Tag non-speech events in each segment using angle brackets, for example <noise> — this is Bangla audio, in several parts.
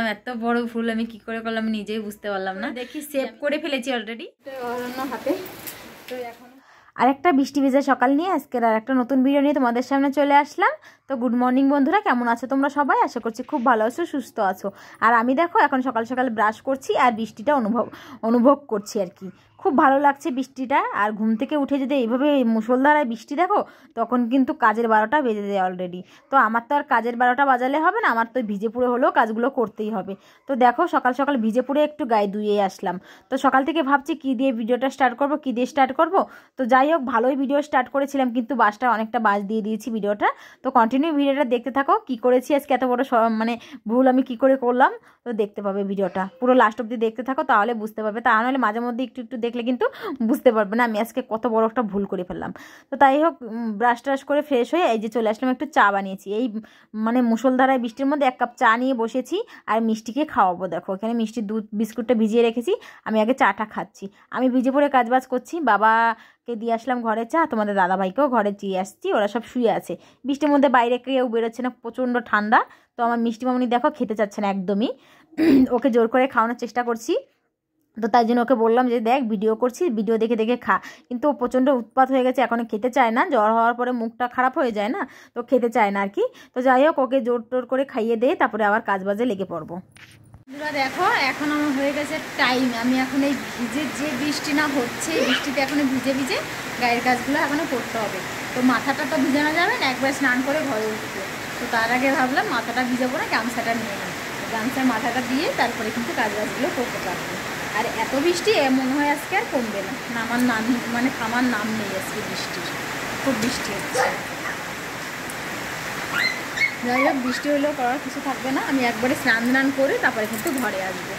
করতাম এত বড় ফুল আমি কি করে করলাম নিজেই বুঝতে পারলাম না দেখি সেভ করে ফেলেছি অলরেডি হাতে তো আরেকটা বৃষ্টি ভিজে সকাল নিয়ে আজকের আর একটা নতুন ভিডিও নিয়ে তোমাদের সামনে চলে আসলাম তো গুড মর্নিং বন্ধুরা কেমন আছো তোমরা সবাই আশা করছি খুব ভালো আছো সুস্থ আছো আর আমি দেখো এখন সকাল সকাল ব্রাশ করছি আর বৃষ্টিটা অনুভব অনুভব করছি আর কি খুব ভালো লাগছে বৃষ্টিটা আর ঘুম থেকে উঠে যদি এইভাবে মুসলধারায় বৃষ্টি দেখো তখন কিন্তু কাজের বারোটা বেজে যায় অলরেডি তো আমার তো আর কাজের বারোটা বাজালে হবে না আমার তো ভিজে পুড়ে হলেও কাজগুলো করতেই হবে তো দেখো সকাল সকাল ভিজে পুড়ে একটু গায়ে ধুয়ে আসলাম তো সকাল থেকে ভাবছি কী দিয়ে ভিডিওটা স্টার্ট করব কী দিয়ে স্টার্ট করব তো যাই হোক ভালোই ভিডিও স্টার্ট করেছিলাম কিন্তু বাসটা অনেকটা বাস দিয়ে দিয়েছি ভিডিওটা তো কন্টিনিউ ভিডিওটা দেখতে থাকো কি করেছি আজকে এত বড় মানে ভুল আমি কি করে করলাম তো দেখতে পাবে ভিডিওটা পুরো লাস্ট অব্দি দেখতে থাকো তাহলে বুঝতে পারবে তা নাহলে মাঝে মধ্যে একটু একটু দেখলে কিন্তু বুঝতে পারবে না আমি আজকে কত বড় একটা ভুল করে ফেললাম তো তাই হোক ব্রাশ ট্রাশ করে ফ্রেশ হয়ে এই যে চলে আসলাম একটু চা বানিয়েছি এই মানে মুসলধারায় বৃষ্টির মধ্যে এক কাপ চা নিয়ে বসেছি আর মিষ্টিকে খাওয়াবো দেখো এখানে মিষ্টির দুধ বিস্কুটটা ভিজিয়ে রেখেছি আমি আগে চাটা খাচ্ছি আমি ভিজে পড়ে কাজবাজ করছি বাবাকে দিয়ে আসলাম ঘরে চা তোমাদের দাদাভাইকেও ঘরে চেয়ে আসছি ওরা সব শুয়ে আছে বৃষ্টির মধ্যে বাইরে কেউ বেরোচ্ছে না প্রচণ্ড ঠান্ডা তো আমার মিষ্টি মামনি দেখো খেতে চাচ্ছে না একদমই <clears throat> ওকে জোর করে খাওয়ানোর চেষ্টা করছি তো তাই জন্য ওকে বললাম যে দেখ ভিডিও করছি ভিডিও দেখে দেখে খা কিন্তু ও প্রচণ্ড উৎপাত হয়ে গেছে এখন খেতে চায় না জ্বর হওয়ার পরে মুখটা খারাপ হয়ে যায় না তো খেতে চায় না আর কি তো যাই হোক ওকে জোর টোর করে খাইয়ে দিয়ে তারপরে আবার কাজ বাজে লেগে পড়বো বন্ধুরা দেখো এখন আমার হয়ে গেছে টাইম আমি এখন এই ভিজে যে বৃষ্টি না হচ্ছে বৃষ্টিতে এখন ভিজে ভিজে গায়ের কাজগুলো এখনও করতে হবে তো মাথাটা তো ভিজানো যাবে না একবার স্নান করে ঘরে উঠবে তো তার আগে ভাবলাম মাথাটা ভিজাবো না গামছাটা নিয়ে নিই গামছার মাথাটা দিয়ে তারপরে কিন্তু কাজ বাজগুলো করতে পারবো আর এত বৃষ্টি মনে হয় আজকে আর কমবে না নামার নাম মানে থামার নাম নেই আজকে বৃষ্টির খুব বৃষ্টি হচ্ছে যাই হোক বৃষ্টি হলেও করার কিছু থাকবে না আমি একবারে স্নান দান করে তারপরে কিন্তু ঘরে আসবো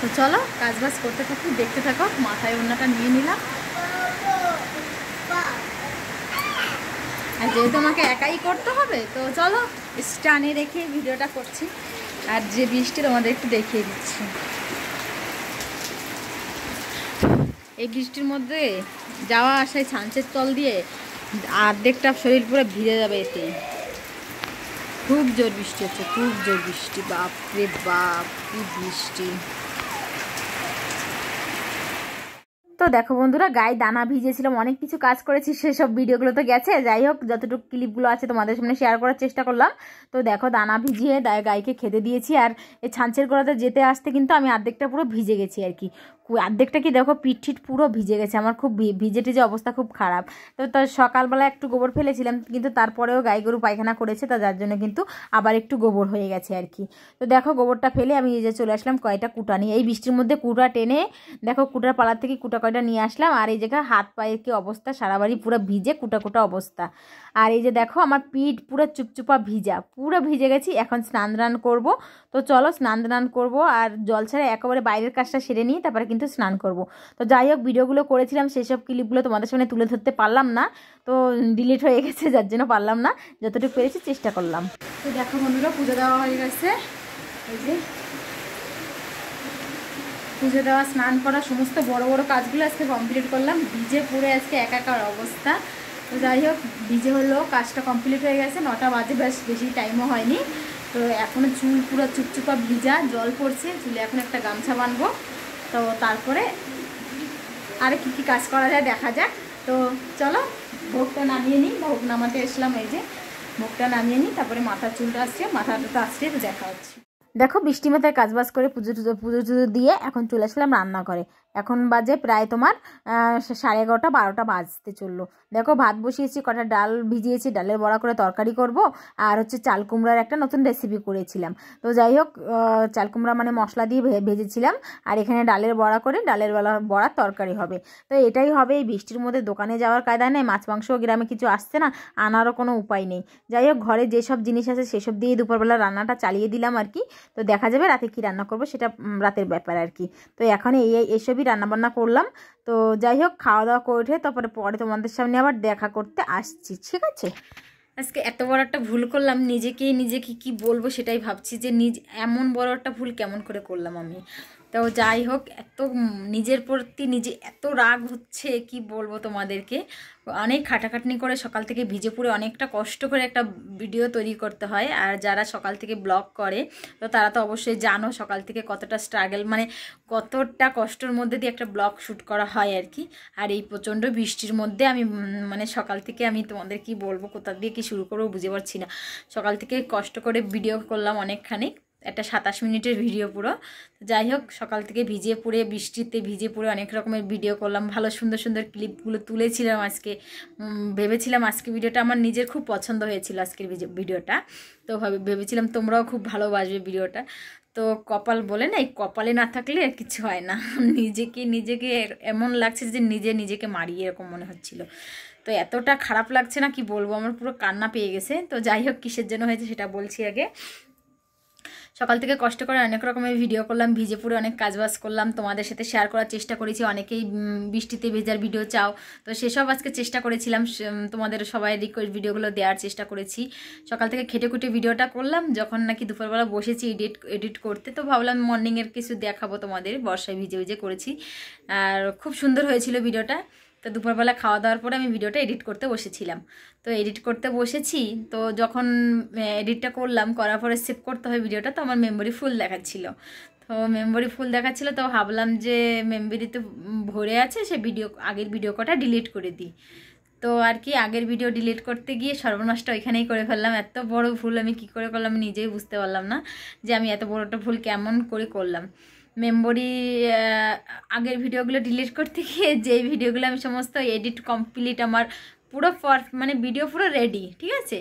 তো চলো কাজবাজ করতে থাকি দেখতে থাকো মাথায় অন্যটা নিয়ে নিলাম আর যেহেতু আমাকে একাই করতে হবে তো চলো স্টানে রেখে ভিডিওটা করছি আর যে বৃষ্টি তোমাদের একটু দেখিয়ে দিচ্ছি এই বৃষ্টির মধ্যে যাওয়া আসায় ছানসের তল দিয়ে আর্ধেকটা শরীর পুরো ভিজে যাবে এতে খুব জোর বৃষ্টি হচ্ছে খুব জোর বৃষ্টি বাপ রে বাপ কি বৃষ্টি তো দেখো বন্ধুরা গায়ে দানা ভিজেছিলাম অনেক কিছু কাজ করেছি সেসব ভিডিওগুলো তো গেছে যাই হোক যতটুকু ক্লিপগুলো আছে তোমাদের সামনে শেয়ার করার চেষ্টা করলাম তো দেখো দানা ভিজিয়ে গায়েকে খেতে দিয়েছি আর এই ছাঁচের গোড়াতে যেতে আসতে কিন্তু আমি আর্ধেকটা পুরো ভিজে গেছি আর কি অর্ধেকটা কি দেখো পিঠিট পুরো ভিজে গেছে আমার খুব ভিজে টিজে অবস্থা খুব খারাপ তো তার সকালবেলা একটু গোবর ফেলেছিলাম কিন্তু তারপরেও গাই গরু পায়খানা করেছে তা যার জন্য কিন্তু আবার একটু গোবর হয়ে গেছে আর কি তো দেখো গোবরটা ফেলে আমি এই যে চলে আসলাম কয়টা কুটা নিয়ে এই বৃষ্টির মধ্যে কুটা টেনে দেখো কুটার পালার থেকে কুটা কয়টা নিয়ে আসলাম আর এই জায়গায় হাত পায়ের কি অবস্থা সারা বাড়ি পুরো ভিজে কুটা কুটা অবস্থা আর এই যে দেখো আমার পিঠ পুরো চুপচুপা ভিজা পুরো ভিজে গেছি এখন স্নান রান করবো তো চলো স্নান রান করবো আর জল ছাড়া একেবারে বাইরের কাজটা সেরে নিই তারপরে কিন্তু কিন্তু স্নান করব তো যাই হোক ভিডিওগুলো করেছিলাম সেই সব ক্লিপগুলো তোমাদের সামনে তুলে ধরতে পারলাম না তো ডিলিট হয়ে গেছে যার জন্য পারলাম না যতটুকু পেরেছি চেষ্টা করলাম তো দেখো বন্ধুরা পুজো দেওয়া হয়ে গেছে পুজো দেওয়া স্নান করা সমস্ত বড় বড় কাজগুলো আজকে কমপ্লিট করলাম ভিজে পুরে আজকে একাকার অবস্থা তো যাই হোক ভিজে হলো কাজটা কমপ্লিট হয়ে গেছে নটা বাজে বেশ বেশি টাইমও হয়নি তো এখনও চুল পুরো চুপচুপা ভিজা জল পড়ছে চুলে এখন একটা গামছা বানবো তো তারপরে আর কি কি কাজ করা যায় দেখা যাক তো চলো ভোগটা নামিয়ে নিই ভোগ নামাতে এসলাম এই যে ভোগটা নামিয়ে নিই তারপরে মাথার চুলটা আসছে মাথাটা তো আসছে দেখা হচ্ছে দেখো বৃষ্টি মাথায় কাজবাজ করে পুজো টুজো পুজো টুজো দিয়ে এখন চলে আসলাম রান্না করে এখন বাজে প্রায় তোমার সাড়ে এগারোটা বারোটা বাজতে চললো দেখো ভাত বসিয়েছি কটা ডাল ভিজিয়েছি ডালের বড়া করে তরকারি করব আর হচ্ছে চাল কুমড়ার একটা নতুন রেসিপি করেছিলাম তো যাই হোক চাল কুমড়া মানে মশলা দিয়ে ভেজেছিলাম আর এখানে ডালের বড়া করে ডালের বড়া বড়ার তরকারি হবে তো এটাই হবে এই বৃষ্টির মধ্যে দোকানে যাওয়ার কায়দা নেই মাছ মাংস গ্রামে কিছু আসছে না আনারও কোনো উপায় নেই যাই হোক ঘরে যেসব জিনিস আছে সেসব দিয়ে দুপুরবেলা রান্নাটা চালিয়ে দিলাম আর কি তো দেখা যাবে রাতে কি রান্না করব সেটা রাতের ব্যাপার আর কি তো এখন এই এইসব গ্রেভি রান্নাবান্না করলাম তো যাই হোক খাওয়া দাওয়া করে উঠে তারপরে পরে তোমাদের সামনে আবার দেখা করতে আসছি ঠিক আছে আজকে এত বড় একটা ভুল করলাম নিজেকেই নিজেকে কি বলবো সেটাই ভাবছি যে নিজ এমন বড় একটা ভুল কেমন করে করলাম আমি তো যাই হোক এত নিজের প্রতি নিজে এত রাগ হচ্ছে কি বলবো তোমাদেরকে অনেক খাটাখাটনি করে সকাল থেকে ভিজে পুরে অনেকটা কষ্ট করে একটা ভিডিও তৈরি করতে হয় আর যারা সকাল থেকে ব্লগ করে তো তারা তো অবশ্যই জানো সকাল থেকে কতটা স্ট্রাগল মানে কতটা কষ্টের মধ্যে দিয়ে একটা ব্লগ শ্যুট করা হয় আর কি আর এই প্রচণ্ড বৃষ্টির মধ্যে আমি মানে সকাল থেকে আমি তোমাদের কি বলবো কোথা দিয়ে কি শুরু করবো বুঝে পারছি না সকাল থেকে কষ্ট করে ভিডিও করলাম অনেকখানি একটা সাতাশ মিনিটের ভিডিও পুরো যাই হোক সকাল থেকে ভিজে পড়ে বৃষ্টিতে ভিজে পড়ে অনেক রকমের ভিডিও করলাম ভালো সুন্দর সুন্দর ক্লিপগুলো তুলেছিলাম আজকে ভেবেছিলাম আজকে ভিডিওটা আমার নিজের খুব পছন্দ হয়েছিল আজকের ভিডিওটা তো ভেবেছিলাম তোমরাও খুব ভালোবাসবে ভিডিওটা তো কপাল বলে না এই কপালে না থাকলে কিছু হয় না <laughs> নিজেকে নিজেকে এমন লাগছে যে নিজে নিজেকে মারিয়ে এরকম মনে হচ্ছিল তো এতটা খারাপ লাগছে না কি বলবো আমার পুরো কান্না পেয়ে গেছে তো যাই হোক কিসের জন্য হয়েছে সেটা বলছি আগে সকাল থেকে কষ্ট করে অনেক রকমের ভিডিও করলাম ভিজে পুরে অনেক কাজবাজ করলাম তোমাদের সাথে শেয়ার করার চেষ্টা করেছি অনেকেই বৃষ্টিতে ভেজার ভিডিও চাও তো সেসব আজকে চেষ্টা করেছিলাম তোমাদের সবাই রিকোয়েস্ট ভিডিওগুলো দেওয়ার চেষ্টা করেছি সকাল থেকে খেটে খুঁটে ভিডিওটা করলাম যখন নাকি দুপুরবেলা বসেছি এডিট এডিট করতে তো ভাবলাম মর্নিংয়ের কিছু দেখাবো তোমাদের বর্ষায় ভিজে ভিজে করেছি আর খুব সুন্দর হয়েছিল ভিডিওটা তো দুপুরবেলা খাওয়া দাওয়ার পরে আমি ভিডিওটা এডিট করতে বসেছিলাম তো এডিট করতে বসেছি তো যখন এডিটটা করলাম করার পরে সেভ করতে হয় ভিডিওটা তো আমার মেমোরি ফুল দেখাচ্ছিল তো মেমোরি ফুল দেখাচ্ছিল তো ভাবলাম যে তো ভরে আছে সে ভিডিও আগের ভিডিও কটা ডিলিট করে দিই তো আর কি আগের ভিডিও ডিলিট করতে গিয়ে সর্বনাশটা ওইখানেই করে ফেললাম এত বড় ভুল আমি কি করে করলাম নিজেই বুঝতে পারলাম না যে আমি এত বড়টা ভুল কেমন করে করলাম মেমোরি আগের ভিডিওগুলো ডিলিট করতে গিয়ে যেই ভিডিওগুলো আমি সমস্ত এডিট কমপ্লিট আমার পুরো মানে ভিডিও পুরো রেডি ঠিক আছে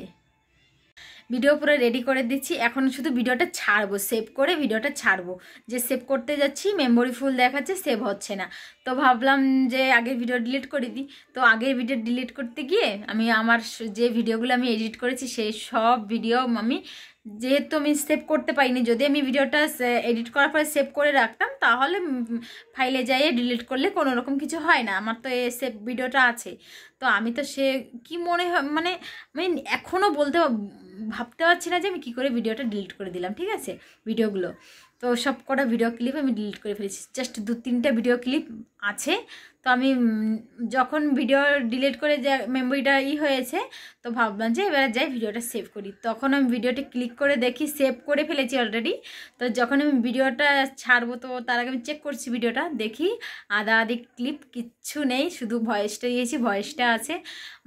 ভিডিও পুরো রেডি করে দিচ্ছি এখন শুধু ভিডিওটা ছাড়বো সেভ করে ভিডিওটা ছাড়বো যে সেভ করতে যাচ্ছি মেমোরি ফুল দেখাচ্ছে সেভ হচ্ছে না তো ভাবলাম যে আগের ভিডিও ডিলিট করে দিই তো আগের ভিডিও ডিলিট করতে গিয়ে আমি আমার যে ভিডিওগুলো আমি এডিট করেছি সেই সব ভিডিও আমি যেহেতু আমি সেভ করতে পারিনি যদি আমি ভিডিওটা এডিট করার পরে সেভ করে রাখতাম তাহলে ফাইলে যাইয়ে ডিলিট করলে কোনো রকম কিছু হয় না আমার তো এ সেভ ভিডিওটা আছে তো আমি তো সে কি মনে হয় মানে আমি এখনও বলতে ভাবতে পারছি না যে আমি কি করে ভিডিওটা ডিলিট করে দিলাম ঠিক আছে ভিডিওগুলো তো সব কটা ভিডিও ক্লিপ আমি ডিলিট করে ফেলেছি জাস্ট দু তিনটা ভিডিও ক্লিপ আছে তো আমি যখন ভিডিও ডিলিট করে যা মেমোরিটা ই হয়েছে তো ভাবলাম যে এবার যাই ভিডিওটা সেভ করি তখন আমি ভিডিওটা ক্লিক করে দেখি সেভ করে ফেলেছি অলরেডি তো যখন আমি ভিডিওটা ছাড়বো তো তার আগে আমি চেক করছি ভিডিওটা দেখি আদা আদি ক্লিপ কিচ্ছু নেই শুধু ভয়েসটা দিয়েছি ভয়েসটা আছে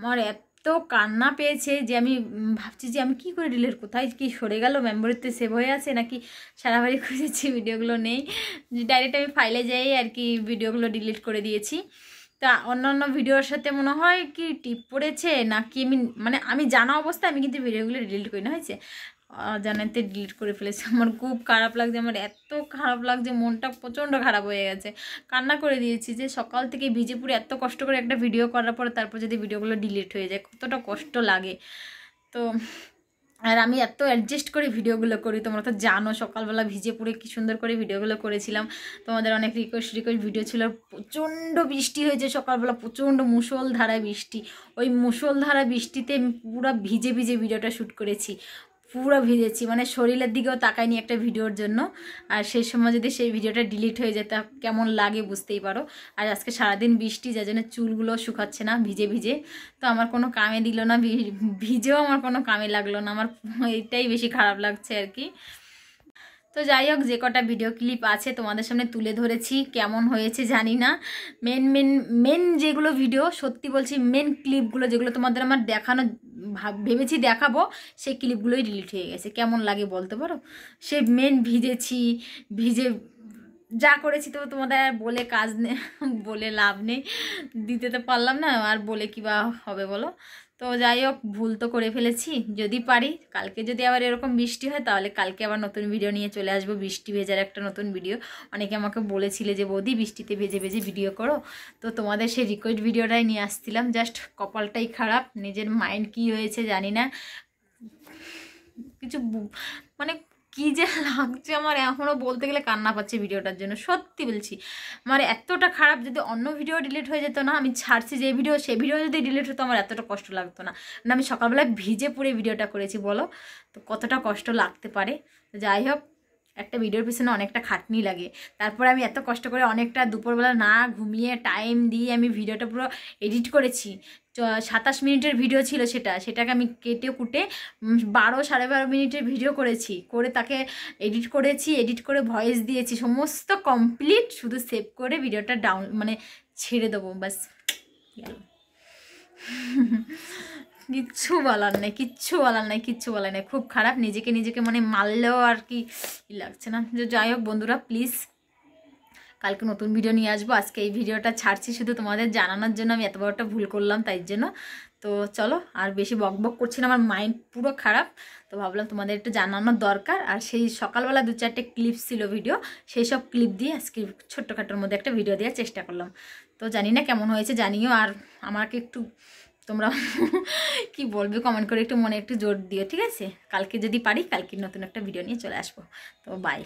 আমার এত এত কান্না পেয়েছে যে আমি ভাবছি যে আমি কি করে ডিলেট কোথায় কি সরে গেল মেম্বরিতে সেভ হয়ে আছে নাকি সারা বাড়ি খুঁজেছি ভিডিওগুলো নেই ডাইরেক্ট আমি ফাইলে যাই আর কি ভিডিওগুলো ডিলিট করে দিয়েছি তা অন্যান্য ভিডিওর সাথে মনে হয় কি টিপ পড়েছে নাকি আমি মানে আমি জানা অবস্থায় আমি কিন্তু ভিডিওগুলো ডিলিট করি না হয়েছে জানাতে ডিলিট করে ফেলেছি আমার খুব খারাপ লাগছে আমার এত খারাপ লাগছে মনটা প্রচণ্ড খারাপ হয়ে গেছে কান্না করে দিয়েছি যে সকাল থেকে ভিজে পুরে এত কষ্ট করে একটা ভিডিও করার পর তারপর যদি ভিডিওগুলো ডিলিট হয়ে যায় কতটা কষ্ট লাগে তো আর আমি এত অ্যাডজাস্ট করে ভিডিওগুলো করি তোমরা তো জানো সকালবেলা ভিজে পুরে কী সুন্দর করে ভিডিওগুলো করেছিলাম তোমাদের অনেক রিকোয়েস্ট রিকোয়েস্ট ভিডিও ছিল প্রচণ্ড বৃষ্টি হয়েছে সকালবেলা প্রচণ্ড মুসলধারা ধারা বৃষ্টি ওই মুসলধারা বৃষ্টিতে বৃষ্টিতে পুরো ভিজে ভিজে ভিডিওটা শ্যুট করেছি পুরো ভিজেছি মানে শরীরের দিকেও তাকাইনি একটা ভিডিওর জন্য আর সেই সময় যদি সেই ভিডিওটা ডিলিট হয়ে যেত কেমন লাগে বুঝতেই পারো আর আজকে সারাদিন বৃষ্টি যার জন্য চুলগুলো শুকাচ্ছে না ভিজে ভিজে তো আমার কোনো কামে দিল না ভিজেও আমার কোনো কামে লাগলো না আমার এটাই বেশি খারাপ লাগছে আর কি তো যাই হোক যে কটা ভিডিও ক্লিপ আছে তোমাদের সামনে তুলে ধরেছি কেমন হয়েছে জানি না মেন মেন মেন যেগুলো ভিডিও সত্যি বলছি মেন ক্লিপগুলো যেগুলো তোমাদের আমার দেখানো ভেবেছি দেখাবো সেই ক্লিপগুলোই ডিলিট হয়ে গেছে কেমন লাগে বলতে পারো সে মেন ভিজেছি ভিজে যা করেছি তো তোমাদের বলে কাজ নে বলে লাভ নেই দিতে তো পারলাম না আর বলে কিবা হবে বলো তো যাই হোক ভুল তো করে ফেলেছি যদি পারি কালকে যদি আবার এরকম বৃষ্টি হয় তাহলে কালকে আবার নতুন ভিডিও নিয়ে চলে আসবো বৃষ্টি ভেজার একটা নতুন ভিডিও অনেকে আমাকে বলেছিলে যে বৌদি বৃষ্টিতে ভেজে ভেজে ভিডিও করো তো তোমাদের সেই রিকোয়েস্ট ভিডিওটাই নিয়ে আসছিলাম জাস্ট কপালটাই খারাপ নিজের মাইন্ড কি হয়েছে জানি না কিছু মানে কি যে লাগছে আমার এখনও বলতে গেলে কান্না পাচ্ছে ভিডিওটার জন্য সত্যি বলছি আমার মানে এতটা খারাপ যদি অন্য ভিডিও ডিলিট হয়ে যেত না আমি ছাড়ছি যে ভিডিও সে ভিডিও যদি ডিলিট হতো আমার এতটা কষ্ট লাগতো না মানে আমি সকালবেলায় ভিজে পুরে ভিডিওটা করেছি বলো তো কতটা কষ্ট লাগতে পারে যাই হোক একটা ভিডিওর পিছনে অনেকটা খাটনি লাগে তারপরে আমি এত কষ্ট করে অনেকটা দুপুরবেলা না ঘুমিয়ে টাইম দিয়ে আমি ভিডিওটা পুরো এডিট করেছি সাতাশ মিনিটের ভিডিও ছিল সেটা সেটাকে আমি কেটে কুটে বারো সাড়ে বারো মিনিটের ভিডিও করেছি করে তাকে এডিট করেছি এডিট করে ভয়েস দিয়েছি সমস্ত কমপ্লিট শুধু সেভ করে ভিডিওটা ডাউন মানে ছেড়ে দেবো বাস গেল <laughs> কিচ্ছু বলার নেই কিচ্ছু বলার নেই কিচ্ছু বলার নেই খুব খারাপ নিজেকে নিজেকে মানে মারলেও আর কি লাগছে না যে যাই হোক বন্ধুরা প্লিজ কালকে নতুন ভিডিও নিয়ে আসবো আজকে এই ভিডিওটা ছাড়ছি শুধু তোমাদের জানানোর জন্য আমি এত বড়টা ভুল করলাম তাই জন্য তো চলো আর বেশি বক বক করছি না আমার মাইন্ড পুরো খারাপ তো ভাবলাম তোমাদের একটু জানানোর দরকার আর সেই সকালবেলা দু চারটে ক্লিপ ছিল ভিডিও সেই সব ক্লিপ দিয়ে আজকে ছোট্টখাটোর মধ্যে একটা ভিডিও দেওয়ার চেষ্টা করলাম তো জানি না কেমন হয়েছে জানিও আর আমাকে একটু তোমরা <laughs> কি বলবে কমেন্ট করে একটু মনে একটু জোর দিও ঠিক আছে কালকে যদি পারি কালকে নতুন একটা ভিডিও নিয়ে চলে আসবো তো বাই